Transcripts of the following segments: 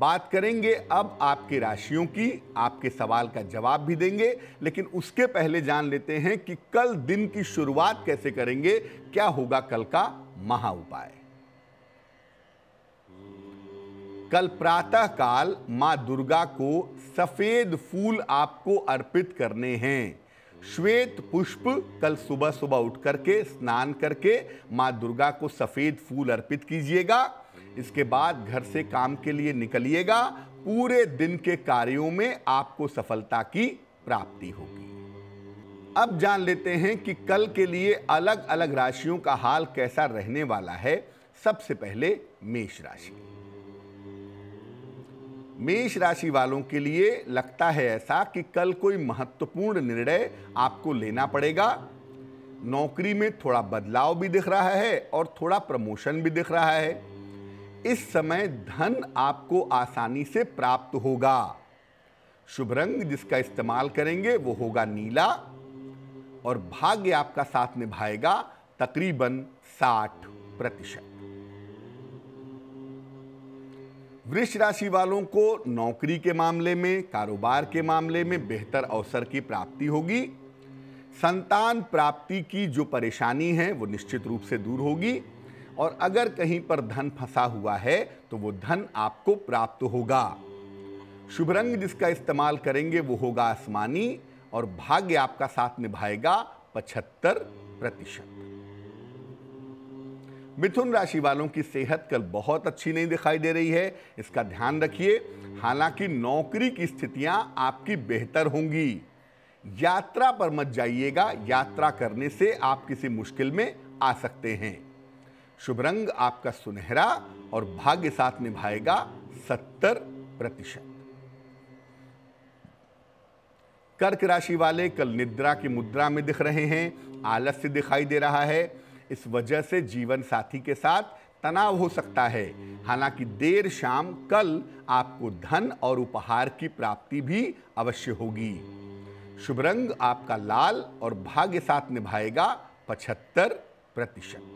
बात करेंगे अब आपके राशियों की आपके सवाल का जवाब भी देंगे लेकिन उसके पहले जान लेते हैं कि कल दिन की शुरुआत कैसे करेंगे क्या होगा कल का महा उपाय कल प्रातः काल मां दुर्गा को सफेद फूल आपको अर्पित करने हैं श्वेत पुष्प कल सुबह सुबह उठ करके स्नान करके माँ दुर्गा को सफेद फूल अर्पित कीजिएगा इसके बाद घर से काम के लिए निकलिएगा पूरे दिन के कार्यों में आपको सफलता की प्राप्ति होगी अब जान लेते हैं कि कल के लिए अलग अलग राशियों का हाल कैसा रहने वाला है सबसे पहले मेष राशि मेष राशि वालों के लिए लगता है ऐसा कि कल कोई महत्वपूर्ण निर्णय आपको लेना पड़ेगा नौकरी में थोड़ा बदलाव भी दिख रहा है और थोड़ा प्रमोशन भी दिख रहा है इस समय धन आपको आसानी से प्राप्त होगा शुभ रंग जिसका इस्तेमाल करेंगे वो होगा नीला और भाग्य आपका साथ निभाएगा तकरीबन साठ प्रतिशत वृक्ष राशि वालों को नौकरी के मामले में कारोबार के मामले में बेहतर अवसर की प्राप्ति होगी संतान प्राप्ति की जो परेशानी है वो निश्चित रूप से दूर होगी और अगर कहीं पर धन फंसा हुआ है तो वो धन आपको प्राप्त होगा शुभ रंग जिसका इस्तेमाल करेंगे वो होगा आसमानी और भाग्य आपका साथ निभाएगा पचहत्तर प्रतिशत मिथुन राशि वालों की सेहत कल बहुत अच्छी नहीं दिखाई दे रही है इसका ध्यान रखिए हालांकि नौकरी की स्थितियां आपकी बेहतर होंगी यात्रा पर मत जाइएगा यात्रा करने से आप किसी मुश्किल में आ सकते हैं शुभ रंग आपका सुनहरा और भाग्य साथ निभाएगा सत्तर प्रतिशत कर्क राशि वाले कल निद्रा की मुद्रा में दिख रहे हैं आलस्य दिखाई दे रहा है इस वजह से जीवन साथी के साथ तनाव हो सकता है हालांकि देर शाम कल आपको धन और उपहार की प्राप्ति भी अवश्य होगी शुभ रंग आपका लाल और भाग्य साथ निभाएगा पचहत्तर प्रतिशत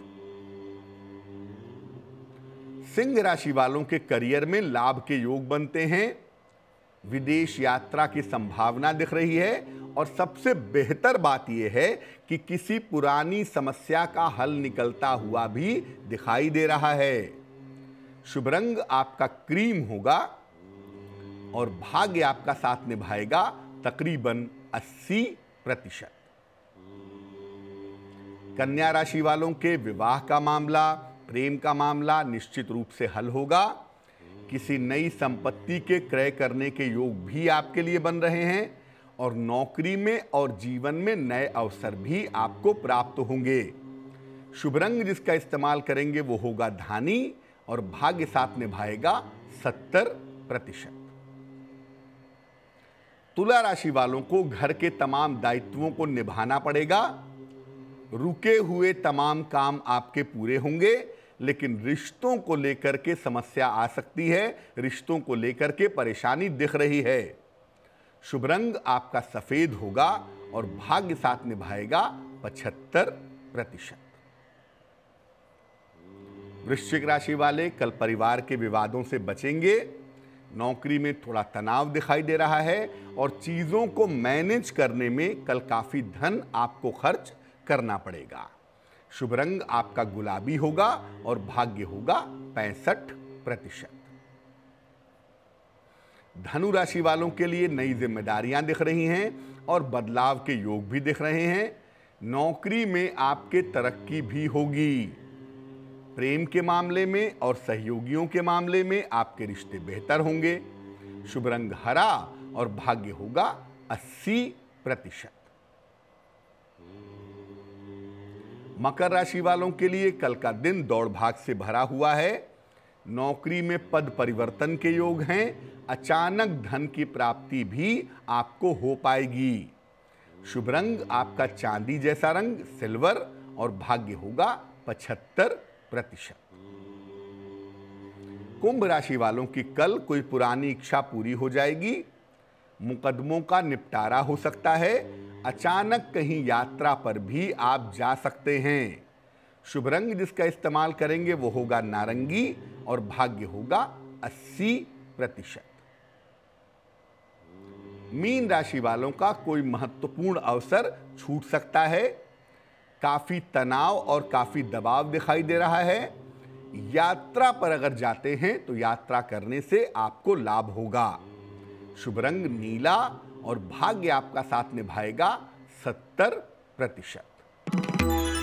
सिंह राशि वालों के करियर में लाभ के योग बनते हैं विदेश यात्रा की संभावना दिख रही है और सबसे बेहतर बात यह है कि किसी पुरानी समस्या का हल निकलता हुआ भी दिखाई दे रहा है शुभ रंग आपका क्रीम होगा और भाग्य आपका साथ निभाएगा तकरीबन 80 प्रतिशत कन्या राशि वालों के विवाह का मामला प्रेम का मामला निश्चित रूप से हल होगा किसी नई संपत्ति के क्रय करने के योग भी आपके लिए बन रहे हैं और नौकरी में और जीवन में नए अवसर भी आपको प्राप्त होंगे शुभ रंग जिसका इस्तेमाल करेंगे वो होगा धानी और भाग्य साथ निभाएगा सत्तर प्रतिशत तुला राशि वालों को घर के तमाम दायित्वों को निभाना पड़ेगा रुके हुए तमाम काम आपके पूरे होंगे लेकिन रिश्तों को लेकर के समस्या आ सकती है रिश्तों को लेकर के परेशानी दिख रही है शुभ रंग आपका सफेद होगा और भाग्य साथ निभाएगा पचहत्तर प्रतिशत वृश्चिक राशि वाले कल परिवार के विवादों से बचेंगे नौकरी में थोड़ा तनाव दिखाई दे रहा है और चीज़ों को मैनेज करने में कल काफ़ी धन आपको खर्च करना पड़ेगा शुभ रंग आपका गुलाबी होगा और भाग्य होगा पैंसठ प्रतिशत धनु राशि वालों के लिए नई जिम्मेदारियां दिख रही हैं और बदलाव के योग भी दिख रहे हैं नौकरी में आपके तरक्की भी होगी प्रेम के मामले में और सहयोगियों के मामले में आपके रिश्ते बेहतर होंगे शुभ रंग हरा और भाग्य होगा 80 प्रतिशत मकर राशि वालों के लिए कल का दिन दौड़ भाग से भरा हुआ है नौकरी में पद परिवर्तन के योग हैं अचानक धन की प्राप्ति भी आपको हो पाएगी शुभ रंग आपका चांदी जैसा रंग सिल्वर और भाग्य होगा पचहत्तर प्रतिशत कुंभ राशि वालों की कल कोई पुरानी इच्छा पूरी हो जाएगी मुकदमों का निपटारा हो सकता है अचानक कहीं यात्रा पर भी आप जा सकते हैं शुभ रंग जिसका इस्तेमाल करेंगे वो होगा नारंगी और भाग्य होगा अस्सी प्रतिशत मीन राशि वालों का कोई महत्वपूर्ण अवसर छूट सकता है काफ़ी तनाव और काफ़ी दबाव दिखाई दे रहा है यात्रा पर अगर जाते हैं तो यात्रा करने से आपको लाभ होगा शुभ रंग नीला और भाग्य आपका साथ निभाएगा सत्तर प्रतिशत